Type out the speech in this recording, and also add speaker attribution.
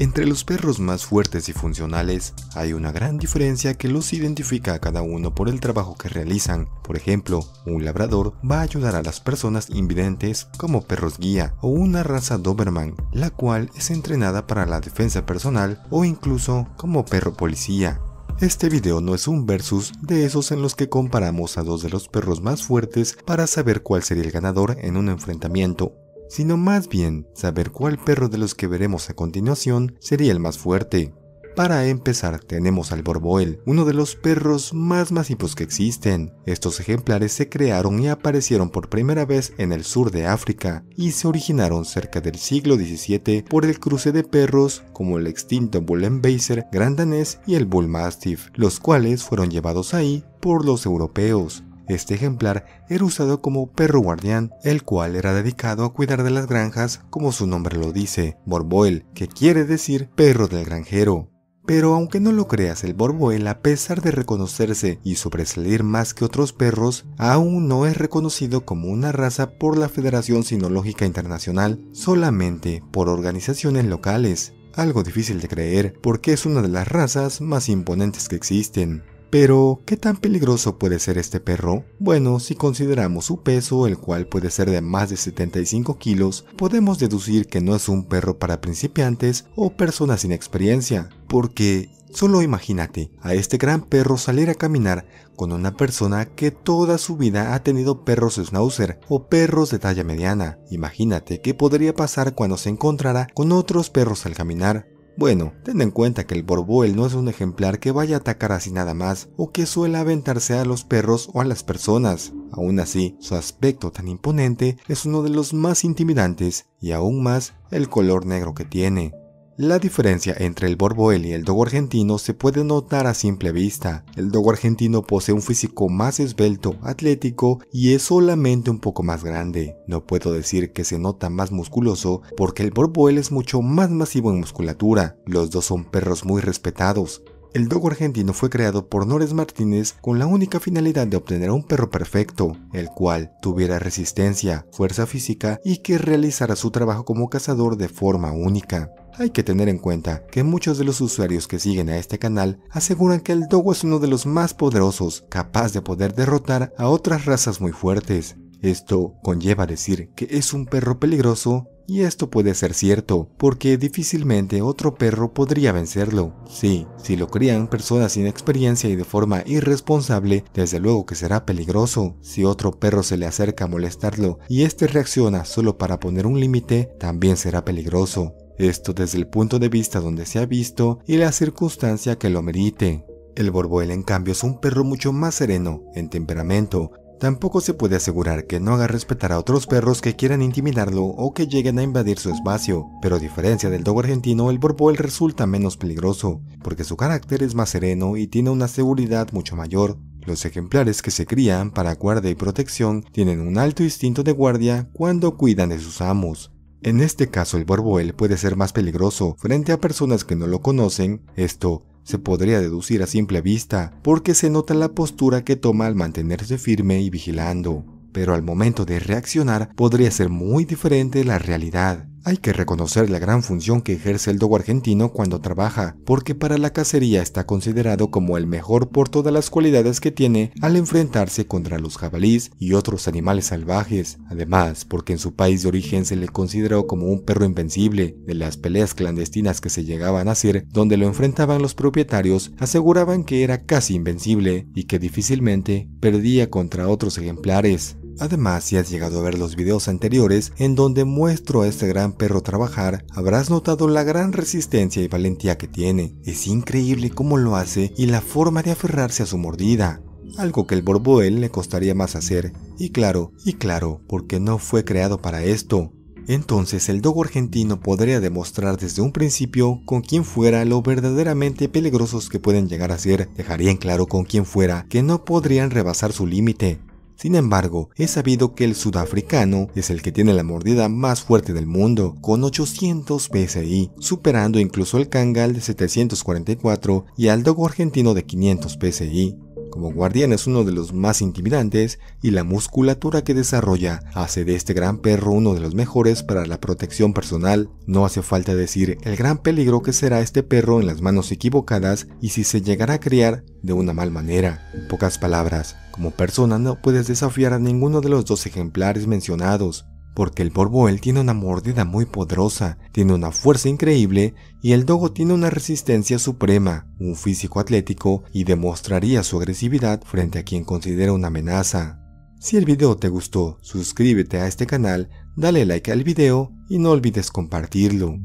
Speaker 1: Entre los perros más fuertes y funcionales hay una gran diferencia que los identifica a cada uno por el trabajo que realizan. Por ejemplo, un labrador va a ayudar a las personas invidentes como perros guía o una raza Doberman, la cual es entrenada para la defensa personal o incluso como perro policía. Este video no es un versus de esos en los que comparamos a dos de los perros más fuertes para saber cuál sería el ganador en un enfrentamiento sino más bien saber cuál perro de los que veremos a continuación sería el más fuerte. Para empezar tenemos al Borboel, uno de los perros más masivos que existen. Estos ejemplares se crearon y aparecieron por primera vez en el sur de África y se originaron cerca del siglo XVII por el cruce de perros como el extinto Bullenbeisser, Grandanés y el Bull Mastiff, los cuales fueron llevados ahí por los europeos. Este ejemplar era usado como perro guardián, el cual era dedicado a cuidar de las granjas como su nombre lo dice, Borboel, que quiere decir perro del granjero. Pero aunque no lo creas, el Borboel, a pesar de reconocerse y sobresalir más que otros perros, aún no es reconocido como una raza por la Federación Sinológica Internacional, solamente por organizaciones locales. Algo difícil de creer, porque es una de las razas más imponentes que existen. Pero, ¿qué tan peligroso puede ser este perro? Bueno, si consideramos su peso, el cual puede ser de más de 75 kilos, podemos deducir que no es un perro para principiantes o personas sin experiencia, porque Solo imagínate a este gran perro salir a caminar con una persona que toda su vida ha tenido perros schnauzer o perros de talla mediana. Imagínate qué podría pasar cuando se encontrara con otros perros al caminar. Bueno, ten en cuenta que el borboel no es un ejemplar que vaya a atacar así nada más o que suele aventarse a los perros o a las personas. Aún así, su aspecto tan imponente es uno de los más intimidantes y aún más el color negro que tiene. La diferencia entre el Borboel y el Dogo argentino se puede notar a simple vista. El Dogo argentino posee un físico más esbelto, atlético y es solamente un poco más grande. No puedo decir que se nota más musculoso porque el Borboel es mucho más masivo en musculatura. Los dos son perros muy respetados, el dogo argentino fue creado por Nores Martínez con la única finalidad de obtener un perro perfecto, el cual tuviera resistencia, fuerza física y que realizara su trabajo como cazador de forma única. Hay que tener en cuenta que muchos de los usuarios que siguen a este canal aseguran que el dogo es uno de los más poderosos, capaz de poder derrotar a otras razas muy fuertes. Esto conlleva decir que es un perro peligroso y esto puede ser cierto, porque difícilmente otro perro podría vencerlo. Sí, si lo crían personas sin experiencia y de forma irresponsable, desde luego que será peligroso. Si otro perro se le acerca a molestarlo y este reacciona solo para poner un límite, también será peligroso. Esto desde el punto de vista donde se ha visto y la circunstancia que lo merite. El Borboel en cambio es un perro mucho más sereno en temperamento, Tampoco se puede asegurar que no haga respetar a otros perros que quieran intimidarlo o que lleguen a invadir su espacio, pero a diferencia del Dogo argentino, el borboel resulta menos peligroso, porque su carácter es más sereno y tiene una seguridad mucho mayor. Los ejemplares que se crían para guardia y protección tienen un alto instinto de guardia cuando cuidan de sus amos. En este caso el borboel puede ser más peligroso frente a personas que no lo conocen, esto se podría deducir a simple vista porque se nota la postura que toma al mantenerse firme y vigilando, pero al momento de reaccionar podría ser muy diferente la realidad, hay que reconocer la gran función que ejerce el dogo argentino cuando trabaja, porque para la cacería está considerado como el mejor por todas las cualidades que tiene al enfrentarse contra los jabalís y otros animales salvajes, además porque en su país de origen se le consideró como un perro invencible. De las peleas clandestinas que se llegaban a hacer, donde lo enfrentaban los propietarios, aseguraban que era casi invencible y que difícilmente perdía contra otros ejemplares. Además, si has llegado a ver los videos anteriores en donde muestro a este gran perro trabajar, habrás notado la gran resistencia y valentía que tiene. Es increíble cómo lo hace y la forma de aferrarse a su mordida algo que el Borboel le costaría más hacer, y claro, y claro, porque no fue creado para esto. Entonces el dogo argentino podría demostrar desde un principio con quién fuera lo verdaderamente peligrosos que pueden llegar a ser, dejaría en claro con quien fuera que no podrían rebasar su límite. Sin embargo, es sabido que el sudafricano es el que tiene la mordida más fuerte del mundo, con 800 PSI, superando incluso el Kangal de 744 y al Dogo argentino de 500 PSI. Como guardián es uno de los más intimidantes y la musculatura que desarrolla hace de este gran perro uno de los mejores para la protección personal. No hace falta decir el gran peligro que será este perro en las manos equivocadas y si se llegará a criar de una mal manera. En pocas palabras, como persona no puedes desafiar a ninguno de los dos ejemplares mencionados porque el Borboel tiene una mordida muy poderosa, tiene una fuerza increíble y el Dogo tiene una resistencia suprema, un físico atlético y demostraría su agresividad frente a quien considera una amenaza. Si el video te gustó, suscríbete a este canal, dale like al video y no olvides compartirlo.